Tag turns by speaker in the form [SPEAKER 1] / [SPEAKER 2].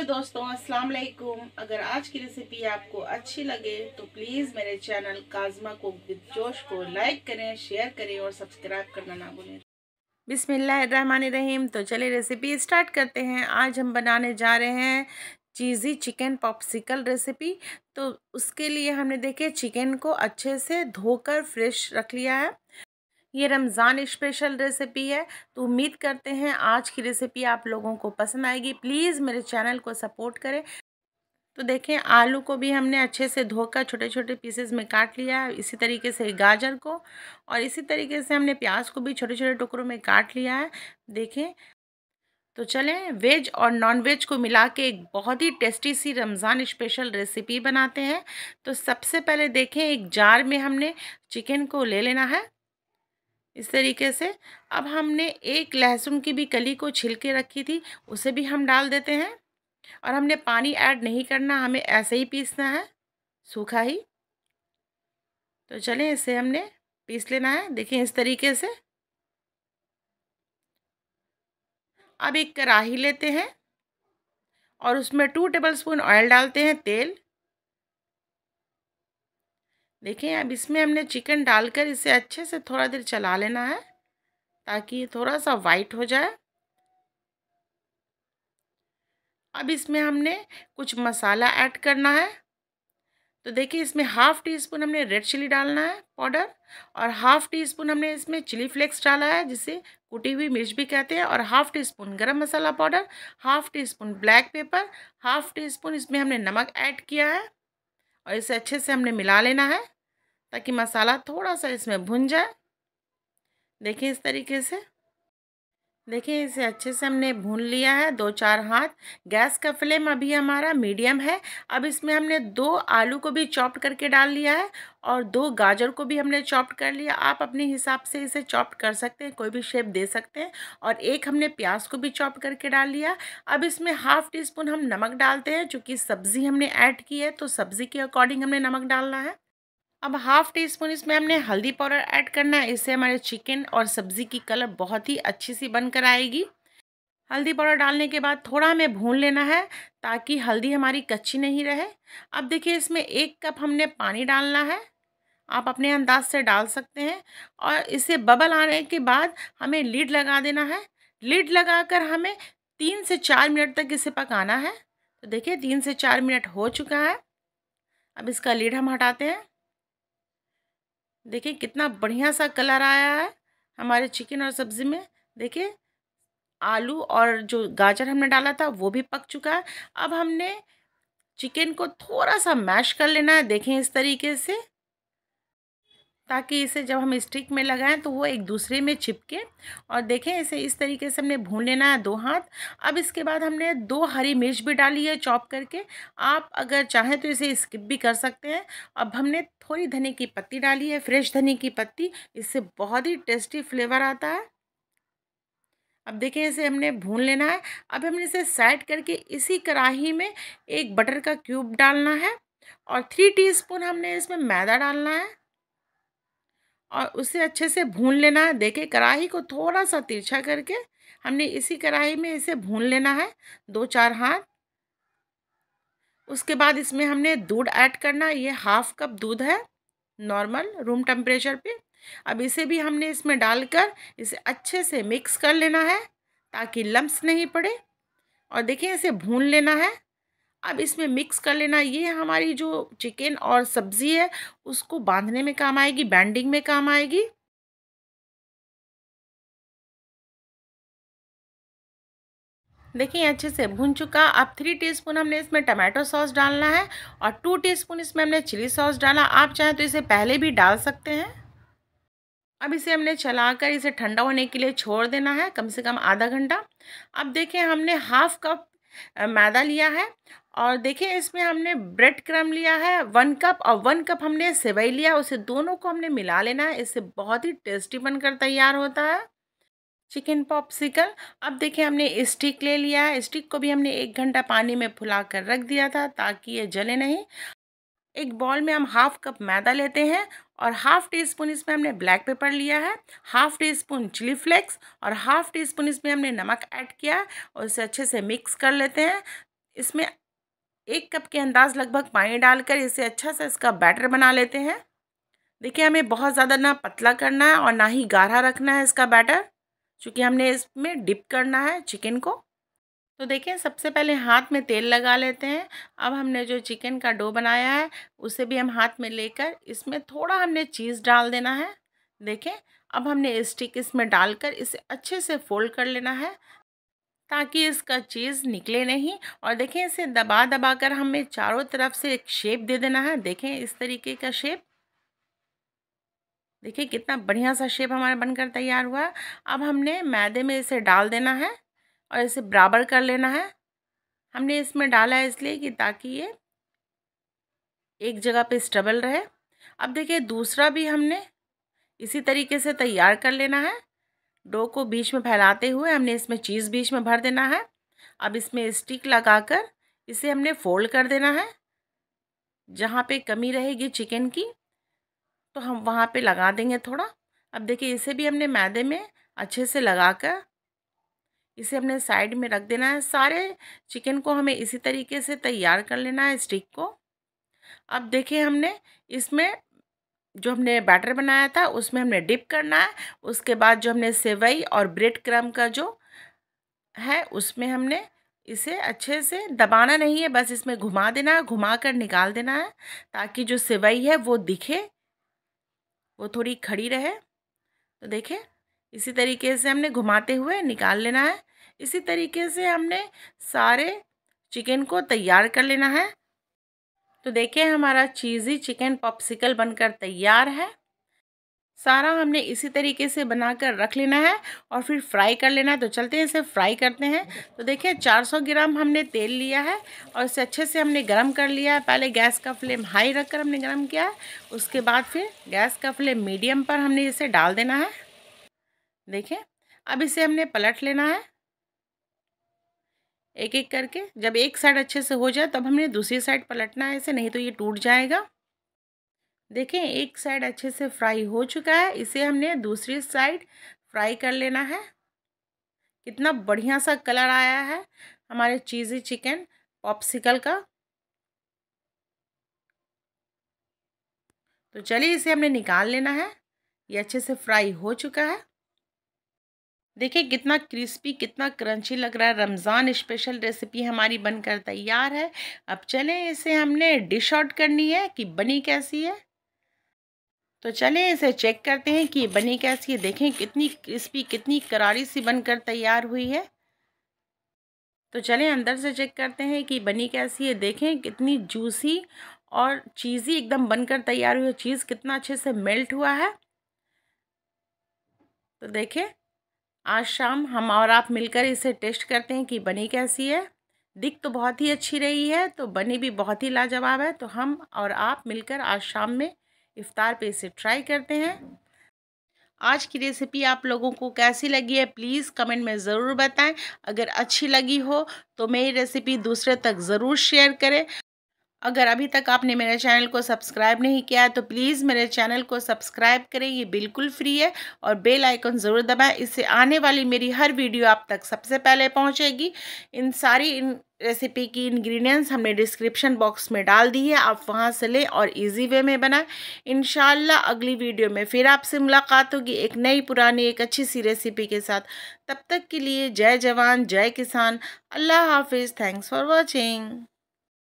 [SPEAKER 1] hello दोस्तों अस्सलाम वालेकुम अगर आज की रेसिपी आपको अच्छी लगे तो प्लीज़ मेरे चैनल काजमा को जोश को लाइक करें शेयर करें और सब्सक्राइब करना ना भूलें रहीम तो चलिए रेसिपी स्टार्ट करते हैं आज हम बनाने जा रहे हैं चीज़ी चिकन पॉप्सिकल रेसिपी तो उसके लिए हमने देखे चिकन को अच्छे से धोकर फ्रेश रख लिया है ये रमज़ान स्पेशल रेसिपी है तो उम्मीद करते हैं आज की रेसिपी आप लोगों को पसंद आएगी प्लीज़ मेरे चैनल को सपोर्ट करें तो देखें आलू को भी हमने अच्छे से धोकर छोटे छोटे पीसेस में काट लिया है इसी तरीके से गाजर को और इसी तरीके से हमने प्याज को भी छोटे छोटे टुकड़ों में काट लिया है देखें तो चलें वेज और नॉन वेज को मिला के एक बहुत ही टेस्टी सी रमज़ान स्पेशल रेसिपी बनाते हैं तो सबसे पहले देखें एक जार में हमने चिकन को ले लेना है इस तरीके से अब हमने एक लहसुन की भी कली को छिलके रखी थी उसे भी हम डाल देते हैं और हमने पानी ऐड नहीं करना हमें ऐसे ही पीसना है सूखा ही तो चलें इसे हमने पीस लेना है देखिए इस तरीके से अब एक कढ़ाही लेते हैं और उसमें टू टेबलस्पून ऑयल डालते हैं तेल देखें अब इसमें हमने चिकन डालकर इसे अच्छे से थोड़ा देर चला लेना है ताकि थोड़ा सा वाइट हो जाए अब इसमें हमने कुछ मसाला ऐड करना है तो देखिए इसमें हाफ़ टी स्पून हमने रेड चिली डालना है पाउडर और हाफ़ टी स्पून हमने इसमें चिली फ्लेक्स डाला है जिसे कुटी हुई मिर्च भी कहते हैं और half teaspoon garam masala powder half teaspoon black pepper half teaspoon इसमें हमने नमक ऐड किया है और इसे अच्छे से हमने मिला लेना है ताकि मसाला थोड़ा सा इसमें भुन जाए देखिए इस तरीके से देखिए इसे अच्छे से हमने भून लिया है दो चार हाथ गैस का फ्लेम अभी हमारा मीडियम है अब इसमें हमने दो आलू को भी चॉप करके डाल लिया है और दो गाजर को भी हमने चॉप कर लिया आप अपने हिसाब से इसे चॉप कर सकते हैं कोई भी शेप दे सकते हैं और एक हमने प्याज को भी चॉप करके डाल लिया अब इसमें हाफ़ टी स्पून हम नमक डालते हैं चूँकि सब्ज़ी हमने ऐड की है तो सब्ज़ी के अकॉर्डिंग हमने नमक डालना है अब हाफ टी स्पून इसमें हमने हल्दी पाउडर ऐड करना है इससे हमारे चिकन और सब्ज़ी की कलर बहुत ही अच्छी सी बनकर आएगी हल्दी पाउडर डालने के बाद थोड़ा हमें भून लेना है ताकि हल्दी हमारी कच्ची नहीं रहे अब देखिए इसमें एक कप हमने पानी डालना है आप अपने अंदाज से डाल सकते हैं और इसे बबल आने के बाद हमें लीड लगा देना है लीड लगाकर हमें तीन से चार मिनट तक इसे पकाना है तो देखिए तीन से चार मिनट हो चुका है अब इसका लीड हम हटाते हैं देखिए कितना बढ़िया सा कलर आया है हमारे चिकन और सब्ज़ी में देखिए आलू और जो गाजर हमने डाला था वो भी पक चुका है अब हमने चिकन को थोड़ा सा मैश कर लेना है देखें इस तरीके से ताकि इसे जब हम स्टिक में लगाएं तो वो एक दूसरे में चिपके और देखें इसे इस तरीके से हमने भून लेना है दो हाथ अब इसके बाद हमने दो हरी मिर्च भी डाली है चॉप करके आप अगर चाहें तो इसे स्किप भी कर सकते हैं अब हमने थोड़ी धने की पत्ती डाली है फ्रेश धनी की पत्ती इससे बहुत ही टेस्टी फ्लेवर आता है अब देखें इसे हमने भून लेना है अब हमने इसे साइड करके इसी कढ़ाही में एक बटर का क्यूब डालना है और थ्री टीस्पून हमने इसमें मैदा डालना है और उसे अच्छे से भून लेना है देखिए कढ़ाई को थोड़ा सा तिरछा करके हमने इसी कढ़ाई में इसे भून लेना है दो चार हाथ उसके बाद इसमें हमने दूध ऐड करना ये हाफ कप दूध है नॉर्मल रूम टेम्परेचर पे अब इसे भी हमने इसमें डालकर इसे अच्छे से मिक्स कर लेना है ताकि लम्स नहीं पड़े और देखिए इसे भून लेना है अब इसमें मिक्स कर लेना ये हमारी जो चिकन और सब्ज़ी है उसको बांधने में काम आएगी बैंडिंग में काम आएगी देखिए अच्छे से भून चुका अब थ्री टीस्पून हमने इसमें टमाटो सॉस डालना है और टू टीस्पून इसमें हमने चिली सॉस डाला आप चाहें तो इसे पहले भी डाल सकते हैं अब इसे हमने चलाकर इसे ठंडा होने के लिए छोड़ देना है कम से कम आधा घंटा अब देखें हमने हाफ कप मैदा लिया है और देखिए इसमें हमने ब्रेड क्रम लिया है वन कप और वन कप हमने सेवई लिया उसे दोनों को हमने मिला लेना है इससे बहुत ही टेस्टी बनकर तैयार होता है चिकन पॉप्सिकल अब देखिए हमने स्टिक ले लिया है स्टिक को भी हमने एक घंटा पानी में फुला कर रख दिया था ताकि ये जले नहीं एक बॉल में हम हाफ कप मैदा लेते हैं और हाफ टी स्पून इसमें हमने ब्लैक पेपर लिया है half teaspoon chilli flakes और हाफ टी स्पून इसमें हमने नमक ऐड किया और इसे अच्छे से मिक्स कर लेते हैं इसमें एक कप के अंदाज लगभग पानी डालकर इसे अच्छा सा इसका बैटर बना लेते हैं देखिए हमें बहुत ज़्यादा ना पतला करना है और ना ही गाढ़ा रखना है इसका बैटर क्योंकि हमने इसमें डिप करना है चिकन को तो देखिए सबसे पहले हाथ में तेल लगा लेते हैं अब हमने जो चिकन का डो बनाया है उसे भी हम हाथ में लेकर इसमें थोड़ा हमने चीज़ डाल देना है देखें अब हमने स्टिक इसमें डालकर इसे अच्छे से फोल्ड कर लेना है ताकि इसका चीज़ निकले नहीं और देखें इसे दबा दबा कर हमें चारों तरफ से एक शेप दे देना है देखें इस तरीके का शेप देखिए कितना बढ़िया सा शेप हमारा बनकर तैयार हुआ अब हमने मैदे में इसे डाल देना है और इसे बराबर कर लेना है हमने इसमें डाला है इसलिए कि ताकि ये एक जगह पे स्टेबल रहे अब देखिए दूसरा भी हमने इसी तरीके से तैयार कर लेना है डो को बीच में फैलाते हुए हमने इसमें चीज़ बीच में भर देना है अब इसमें स्टिक लगाकर इसे हमने फोल्ड कर देना है जहाँ पे कमी रहेगी चिकन की तो हम वहाँ पे लगा देंगे थोड़ा अब देखिए इसे भी हमने मैदे में अच्छे से लगाकर इसे हमने साइड में रख देना है सारे चिकन को हमें इसी तरीके से तैयार कर लेना है स्टिक को अब देखिए हमने इसमें जो हमने बैटर बनाया था उसमें हमने डिप करना है उसके बाद जो हमने सेवई और ब्रेड क्रम का जो है उसमें हमने इसे अच्छे से दबाना नहीं है बस इसमें घुमा देना है घुमा कर निकाल देना है ताकि जो सेवई है वो दिखे वो थोड़ी खड़ी रहे तो देखें इसी तरीके से हमने घुमाते हुए निकाल लेना है इसी तरीके से हमने सारे चिकन को तैयार कर लेना है तो देखिए हमारा चीज़ी चिकन पॉप्सिकल बनकर तैयार है सारा हमने इसी तरीके से बनाकर रख लेना है और फिर फ्राई कर लेना है तो चलते हैं इसे फ्राई करते हैं तो देखिए 400 ग्राम हमने तेल लिया है और इसे अच्छे से हमने गरम कर लिया है पहले गैस का फ्लेम हाई रखकर हमने गरम किया है उसके बाद फिर गैस का फ्लेम मीडियम पर हमने इसे डाल देना है देखिए अब इसे हमने पलट लेना है एक एक करके जब एक साइड अच्छे से हो जाए तब हमने दूसरी साइड पलटना है ऐसे नहीं तो ये टूट जाएगा देखें एक साइड अच्छे से फ्राई हो चुका है इसे हमने दूसरी साइड फ्राई कर लेना है कितना बढ़िया सा कलर आया है हमारे चीज़ी चिकन पॉप्सिकल का तो चलिए इसे हमने निकाल लेना है ये अच्छे से फ्राई हो चुका है देखिए कितना क्रिस्पी कितना क्रंची लग रहा है रमज़ान स्पेशल रेसिपी हमारी बनकर तैयार है अब चलें इसे हमने डिश आउट करनी है कि बनी कैसी है तो चलें इसे चेक करते हैं कि बनी कैसी है देखें कितनी क्रिस्पी कितनी करारी सी बनकर तैयार हुई है तो चलें अंदर से चेक करते हैं कि बनी कैसी है देखें कितनी जूसी और चीज़ी एकदम बनकर तैयार हुई है चीज़ कितना अच्छे से मेल्ट हुआ है तो देखें आज शाम हम और आप मिलकर इसे टेस्ट करते हैं कि बनी कैसी है दिख तो बहुत ही अच्छी रही है तो बनी भी बहुत ही लाजवाब है तो हम और आप मिलकर आज शाम में इफ़ार पे इसे ट्राई करते हैं आज की रेसिपी आप लोगों को कैसी लगी है प्लीज़ कमेंट में ज़रूर बताएं अगर अच्छी लगी हो तो मेरी रेसिपी दूसरे तक ज़रूर शेयर करें अगर अभी तक आपने मेरे चैनल को सब्सक्राइब नहीं किया है तो प्लीज़ मेरे चैनल को सब्सक्राइब करें ये बिल्कुल फ्री है और बेल आइकन ज़रूर दबाएं इससे आने वाली मेरी हर वीडियो आप तक सबसे पहले पहुंचेगी इन सारी इन रेसिपी की इंग्रेडिएंट्स हमने डिस्क्रिप्शन बॉक्स में डाल दी है आप वहाँ से लें और इजी वे में बनाएं इन अगली वीडियो में फिर आपसे मुलाकात होगी एक नई पुरानी एक अच्छी सी रेसिपी के साथ तब तक के लिए जय जवान जय किसान अल्लाह हाफिज़ थैंक्स फॉर वॉचिंग